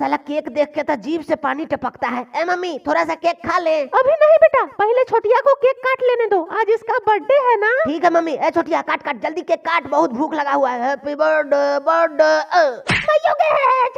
साला केक देख के तो जीभ से पानी टपकता है ए मम्मी थोड़ा सा केक खा ले अभी नहीं बेटा पहले छोटिया को केक काट लेने दो आज इसका बर्थडे है ना ठीक है मम्मी ए छोटिया काट काट जल्दी केक काट बहुत भूख लगा हुआ है हैप्पी बर्थडे बर्थडे